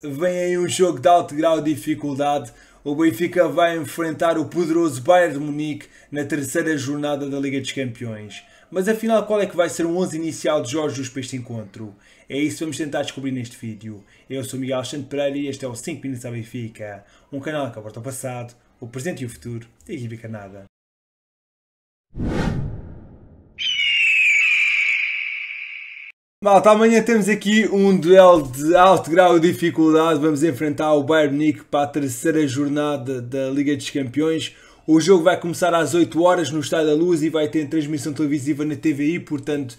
Vem aí um jogo de alto grau de dificuldade. O Benfica vai enfrentar o poderoso Bayern de Munique na terceira jornada da Liga dos Campeões. Mas afinal, qual é que vai ser o 11 inicial de Jorge Jesus para este encontro? É isso que vamos tentar descobrir neste vídeo. Eu sou Miguel Alexandre Pereira e este é o 5 Minutos à Benfica, um canal que aborda o passado, o presente e o futuro da equipe canada. Malta, amanhã temos aqui um duelo de alto grau de dificuldade. Vamos enfrentar o Bayern Munique para a terceira jornada da Liga dos Campeões. O jogo vai começar às 8 horas no Estádio da Luz e vai ter transmissão televisiva na TVI, portanto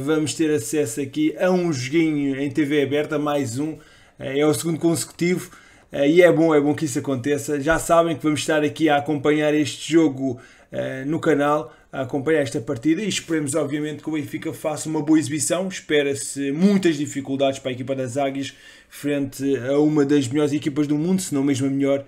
vamos ter acesso aqui a um joguinho em TV aberta, mais um. É o segundo consecutivo e é bom, é bom que isso aconteça. Já sabem que vamos estar aqui a acompanhar este jogo eh, no canal a acompanhar esta partida e esperemos, obviamente, que o Benfica faça uma boa exibição. Espera-se muitas dificuldades para a equipa das Águias frente a uma das melhores equipas do mundo, se não mesmo a melhor.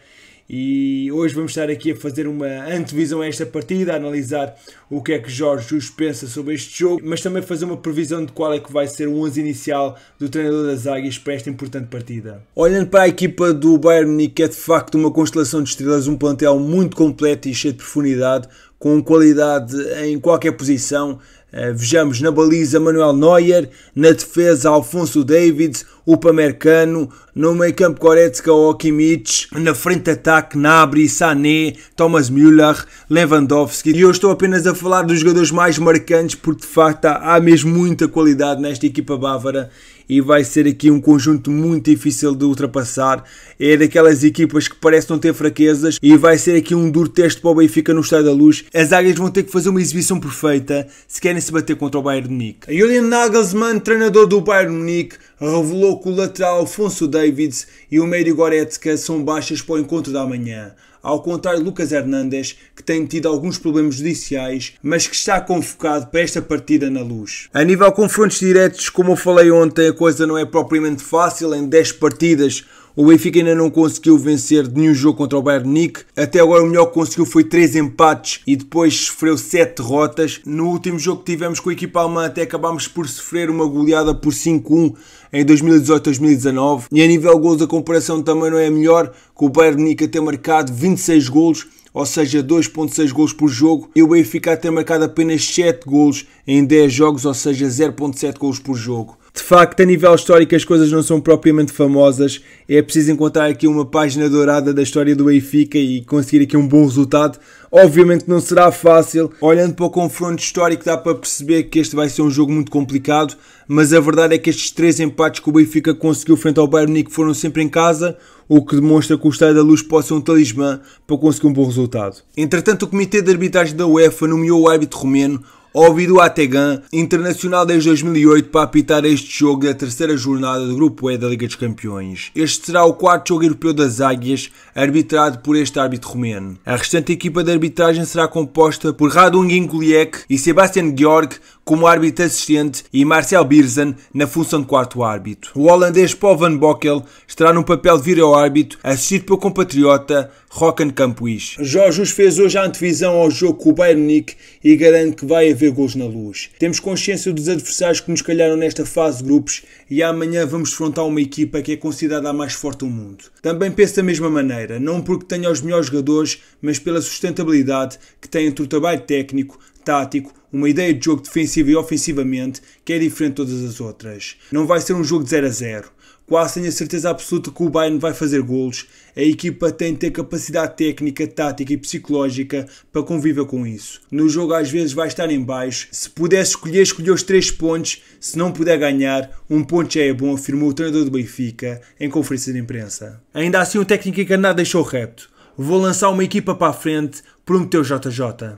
E hoje vamos estar aqui a fazer uma antevisão a esta partida, a analisar o que é que Jorge Jus pensa sobre este jogo, mas também fazer uma previsão de qual é que vai ser o 11 inicial do treinador das Águias para esta importante partida. Olhando para a equipa do Bayern que é de facto uma constelação de estrelas, um plantel muito completo e cheio de profundidade, com qualidade em qualquer posição. Eh, vejamos na baliza Manuel Neuer, na defesa Alfonso Davids, Upamecano, no meio campo Goretzka ou Kimmich, na frente de ataque Nabri, Sané, Thomas Müller, Lewandowski. E eu estou apenas a falar dos jogadores mais marcantes porque de facto há, mesmo muita qualidade nesta equipa bávara e vai ser aqui um conjunto muito difícil de ultrapassar. É daquelas equipas que parecem não ter fraquezas e vai ser aqui um duro teste para o Benfica no Estádio da Luz. As águias vão ter que fazer uma exibição perfeita se querem se bater contra o Bayern de Munique. Julian Nagelsmann, treinador do Bayern de Munique, revelou que o lateral Alfonso Davids e o médio Goretzka são baixas para o encontro da manhã, ao contrário de Lucas Hernandes, que tem tido alguns problemas judiciais, mas que está convocado para esta partida na luz. A nível de confrontos diretos, como eu falei ontem, a coisa não é propriamente fácil em 10 partidas. O Benfica ainda não conseguiu vencer nenhum jogo contra o Bayern Munique. Até agora o melhor que conseguiu foi 3 empates e depois sofreu 7 derrotas. No último jogo que tivemos com a equipa alemã até acabámos por sofrer uma goleada por 5-1 em 2018-2019. E a nível de gols a comparação também não é melhor, com o Bayern Munique a ter marcado 26 golos ou seja, 2.6 gols por jogo, e o Benfica a ter marcado apenas 7 gols em 10 jogos, ou seja, 0.7 gols por jogo. De facto, a nível histórico, as coisas não são propriamente famosas. É preciso encontrar aqui uma página dourada da história do Benfica e conseguir aqui um bom resultado. Obviamente não será fácil. Olhando para o confronto histórico, dá para perceber que este vai ser um jogo muito complicado. Mas a verdade é que estes três empates que o Benfica conseguiu frente ao Bayern Munique foram sempre em casa, o que demonstra que o Estádio da Luz pode ser um talismã para conseguir um bom resultado. Entretanto, o Comitê de Arbitragem da UEFA nomeou o árbitro romeno ouvido a Ategan, internacional desde 2008 para apitar este jogo da terceira jornada do Grupo E da Liga dos Campeões. Este será o quarto jogo europeu das Águias, arbitrado por este árbitro romeno. A restante equipa de arbitragem será composta por Radung Inguliek e Sebastian Georg, como árbitro assistente e Marcel Birzen na função de quarto árbitro. O holandês Paul van Bockel estará no papel de vir árbitro, assistido pelo compatriota Rocken Campuis. Jorge fez hoje a antevisão ao jogo com o Bayern e garante que vai haver gols na luz. Temos consciência dos adversários que nos calharam nesta fase de grupos e amanhã vamos defrontar uma equipa que é considerada a mais forte do mundo. Também penso da mesma maneira, não porque tenha os melhores jogadores, mas pela sustentabilidade que tem entre o trabalho técnico, tático uma ideia de jogo defensiva e ofensivamente que é diferente de todas as outras. Não vai ser um jogo de 0 a 0. Quase tenho a certeza absoluta que o Bayern vai fazer golos. A equipa tem de ter capacidade técnica, tática e psicológica para conviver com isso. No jogo às vezes vai estar em baixo. Se pudesse escolher, escolher os 3 pontos. Se não puder ganhar, um ponto já é bom, afirmou o treinador do Benfica em conferência de imprensa. Ainda assim o técnico encarnado deixou reto. Vou lançar uma equipa para a frente, prometeu JJ.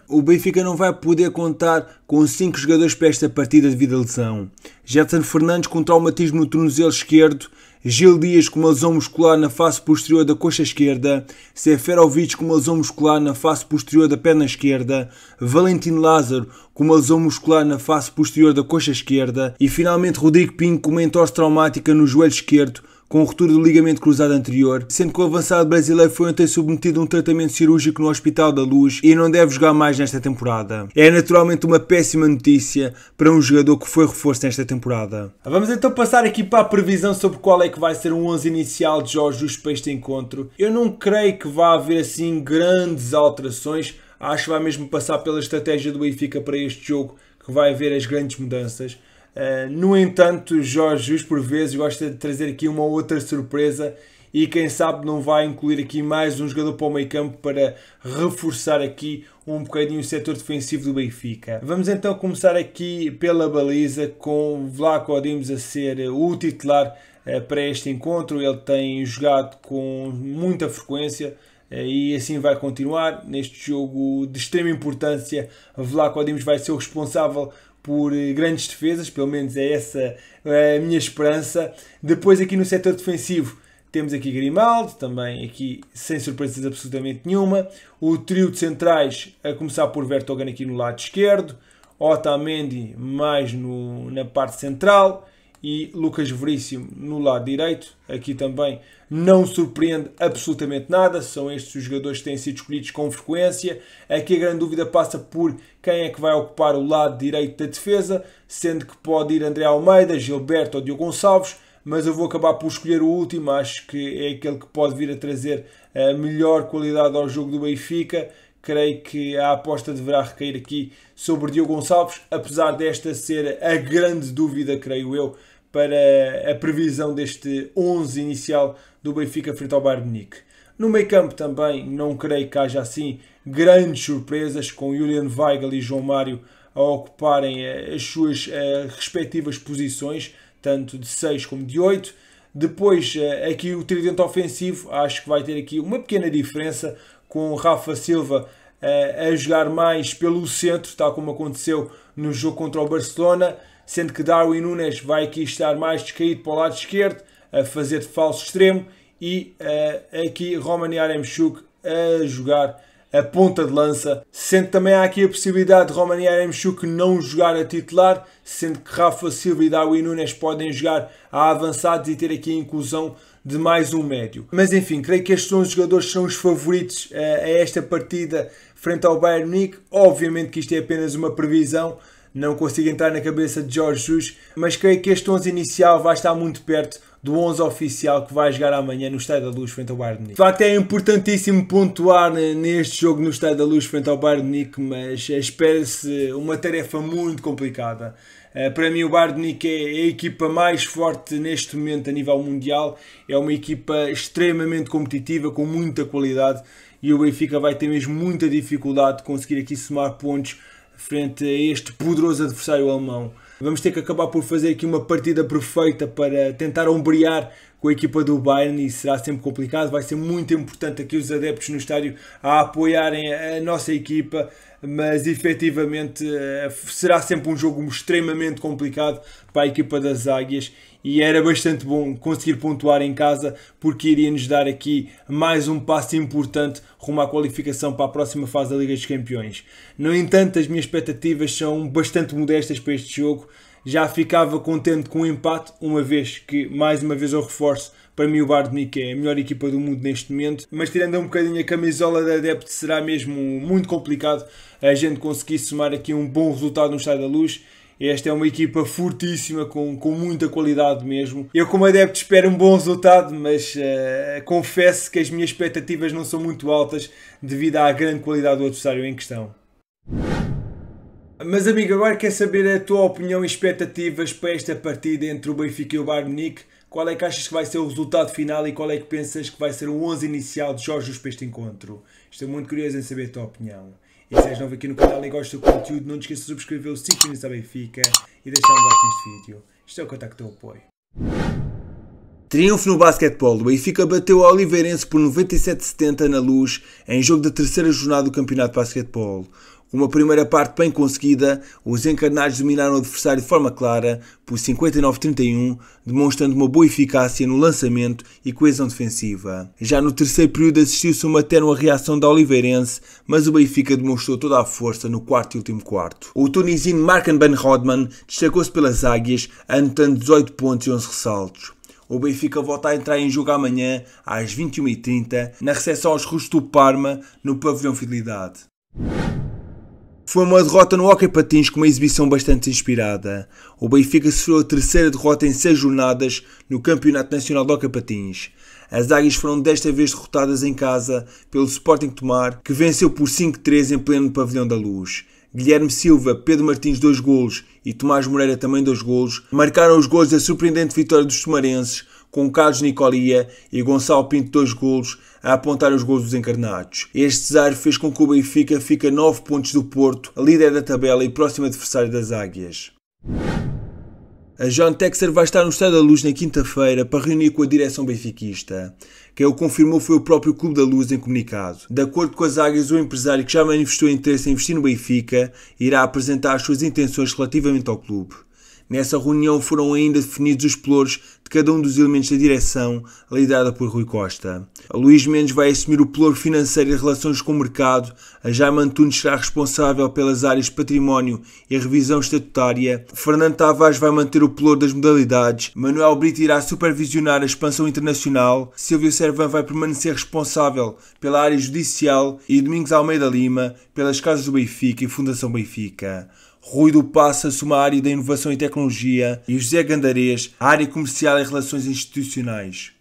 O Benfica não vai poder contar com cinco jogadores para esta partida devido à lesão. Jetson Fernandes com traumatismo no tornozelo esquerdo, Gil Dias com uma lesão muscular na face posterior da coxa esquerda, Seferovic com uma lesão muscular na face posterior da perna esquerda, Valentim Lázaro com uma lesão muscular na face posterior da coxa esquerda e finalmente Rodrigo Pinho com uma entorse traumática no joelho esquerdo com o ruptura do ligamento cruzado anterior, sendo que o avançado brasileiro foi ontem submetido a um tratamento cirúrgico no Hospital da Luz e não deve jogar mais nesta temporada. É naturalmente uma péssima notícia para um jogador que foi reforço nesta temporada. Vamos então passar aqui para a previsão sobre qual é que vai ser o 11 inicial de Jorge Jus para este encontro. Eu não creio que vá haver assim grandes alterações, acho que vai mesmo passar pela estratégia do Benfica para este jogo que vai haver as grandes mudanças. Eh, no entanto, Jorge Jus por vezes gosta de trazer aqui uma outra surpresa e quem sabe não vai incluir aqui mais um jogador para o meio campo para reforçar aqui um bocadinho o setor defensivo do Benfica. Vamos então começar aqui pela baliza com Vlaco Odimos a ser o titular eh, para este encontro. Ele tem jogado com muita frequência, eh, e assim vai continuar. Neste jogo de extrema importância, Vlaco Dimos vai ser o responsável por eh, grandes defesas, pelo menos é essa eh, a minha esperança. Depois aqui no setor defensivo temos aqui Grimaldo, também aqui sem surpresas absolutamente nenhuma. O trio de centrais, a começar por Vertogen aqui no lado esquerdo. Otamendi mais no, na parte central e Lucas Veríssimo no lado direito. Aqui também não surpreende absolutamente nada, são estes os jogadores que têm sido escolhidos com frequência. Aqui a grande dúvida passa por quem é que vai ocupar o lado direito da defesa, sendo que pode ir André Almeida, Gilberto ou Diogo Gonçalves, mas eu vou acabar por escolher o último, acho que é aquele que pode vir a trazer a eh, melhor qualidade ao jogo do Benfica. Creio que a aposta deverá recair aqui sobre Diogo Gonçalves, apesar desta ser a grande dúvida, creio eu, para a previsão deste 11 inicial do Benfica frente ao Bayern Munique. No meio campo também não creio que haja assim grandes surpresas com Julian Weigl e João Mário a ocuparem eh, as suas eh, respectivas posições, tanto de 6 como de 8. Depois, eh, aqui o tridente ofensivo, acho que vai ter aqui uma pequena diferença com Rafa Silva a jogar mais pelo centro, tal como aconteceu no jogo contra o Barcelona sendo que Darwin Nunes vai aqui estar mais descaído para o lado esquerdo, a fazer de falso extremo, e uh, aqui Romani Aremchuk a jogar a ponta de lança, sendo também há aqui a possibilidade de Romani Aremchuk não jogar a titular, sendo que Rafa Silva e Darwin Nunes podem jogar a avançados e ter aqui a inclusão de mais um médio. Mas enfim, creio que estes 11 jogadores são os favoritos uh, a esta partida frente ao Bayern Munique. Obviamente que isto é apenas uma previsão, não consigo entrar na cabeça de Jorge Jus, mas creio que este 11 inicial vai estar muito perto do 11 oficial que vai jogar amanhã no Estádio da Luz frente ao Bayern Nick. Munique. De facto é importantíssimo pontuar neste jogo no Estádio da Luz frente ao Bayern Nick, Munique, mas espera-se uma tarefa muito complicada. Eh, para mim o Bayern Nick Munique é a equipa mais forte neste momento a nível mundial, é uma equipa extremamente competitiva, com muita qualidade e o Benfica vai ter mesmo muita dificuldade de conseguir aqui somar pontos frente a este poderoso adversário alemão. Vamos ter que acabar por fazer aqui uma partida perfeita para tentar ombrear com a equipa do Bayern e será sempre complicado. Vai ser muito importante aqui os adeptos no estádio a apoiarem a nossa equipa, mas efetivamente eh, será sempre um jogo extremamente complicado para a equipa das Águias e era bastante bom conseguir pontuar em casa porque iria-nos dar aqui mais um passo importante rumo à qualificação para a próxima fase da Liga dos Campeões. No entanto, as minhas expectativas são bastante modestas para este jogo. Já ficava contente com o empate, uma vez que, mais uma vez, eu reforço para mim, o Bardnick é a melhor equipa do mundo neste momento, mas tirando um bocadinho a camisola da Adept, será mesmo muito complicado a gente conseguir somar aqui um bom resultado no Estádio da Luz. Esta é uma equipa fortíssima, com, com muita qualidade mesmo. Eu, como adepto, espero um bom resultado, mas uh, confesso que as minhas expectativas não são muito altas devido à grande qualidade do adversário em questão. Mas, amigo, agora quer saber a tua opinião e expectativas para esta partida entre o Benfica e o Bayern Munique. Qual é que achas que vai ser o resultado final e qual é que pensas que vai ser o 11 inicial de Jorge para este encontro? Estou é muito curioso em saber a tua opinião. E se és novo aqui no canal e gostas do conteúdo, não te esqueças de subscrever o Sítio Inês Benfica e deixar um gosto neste vídeo. Isto é o contacto apoio. Triunfo no basquetebol. O Benfica bateu o Oliveirense por 97-70 na luz em jogo da terceira jornada do Campeonato de Basquetebol. Uma primeira parte bem conseguida, os encarnados dominaram o adversário de forma clara por 59-31, demonstrando uma boa eficácia no lançamento e coesão defensiva. Já no terceiro período assistiu-se uma tênue reação da Oliveirense, mas o Benfica demonstrou toda a força no quarto e último quarto. O tunisino Marken Ben Rodman destacou-se pelas águias, anotando 18 pontos e 11 ressaltos. O Benfica volta a entrar em jogo amanhã, às 21h30, na recepção aos russos do Parma, no pavilhão Fidelidade. Foi uma derrota no Hockey Patins com uma exibição bastante inspirada. O Benfica sofreu a terceira derrota em seis jornadas no Campeonato Nacional de Hockey Patins. As águias foram desta vez derrotadas em casa pelo Sporting Tomar, que venceu por 5-3 em pleno Pavilhão da Luz. Guilherme Silva, Pedro Martins, dois golos e Tomás Moreira também dois golos, marcaram os golos da surpreendente vitória dos tomarenses, com Carlos Nicolia e Gonçalo Pinto, dois golos, a apontar os gols dos encarnados. Este desaire fez com que o Benfica fique a 9 pontos do Porto, líder da tabela e próximo adversário das Águias. A John Texer vai estar no Estado da Luz na quinta-feira para reunir com a direção benfiquista. Quem o confirmou foi o próprio Clube da Luz em comunicado. De acordo com as águias, o empresário que já manifestou interesse em investir no Benfica irá apresentar as suas intenções relativamente ao clube. Nessa reunião foram ainda definidos os pelouros de cada um dos elementos da direção liderada por Rui Costa. A Luís Mendes vai assumir o pluro financeiro e relações com o mercado, a Jaime Antunes será responsável pelas áreas património e a revisão estatutária, Fernando Tavares vai manter o pluro das modalidades, Manuel Brito irá supervisionar a expansão internacional, Silvio Servan vai permanecer responsável pela área judicial e Domingos Almeida Lima pelas casas do Benfica e Fundação Benfica. Rui do Passo assume a área da inovação e tecnologia e José Gandarês a área comercial em Relações Institucionais.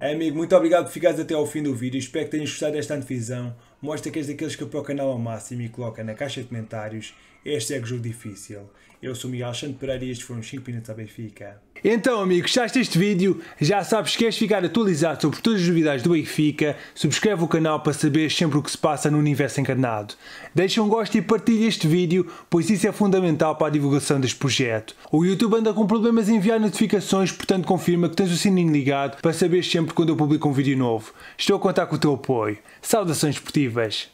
Amigo, muito obrigado por ficares até ao fim do vídeo. Espero que tenhas gostado desta antevisão. Mostra que és daqueles que apoia o canal ao máximo e coloca na caixa de comentários. Este é o jogo difícil. Eu sou o Miguel Alexandre Pereira e estes foram os 5 minutos à Benfica. Então, amigos, gostaste deste vídeo? Já sabes que queres ficar atualizado sobre todas as novidades do Benfica? Subscreve o canal para saber sempre o que se passa no universo encarnado. Deixa um gosto e partilha este vídeo, pois isso é fundamental para a divulgação deste projeto. O YouTube anda com problemas em enviar notificações, portanto confirma que tens o sininho ligado para saber sempre quando eu publico um vídeo novo. Estou a contar com o teu apoio. Saudações esportivas!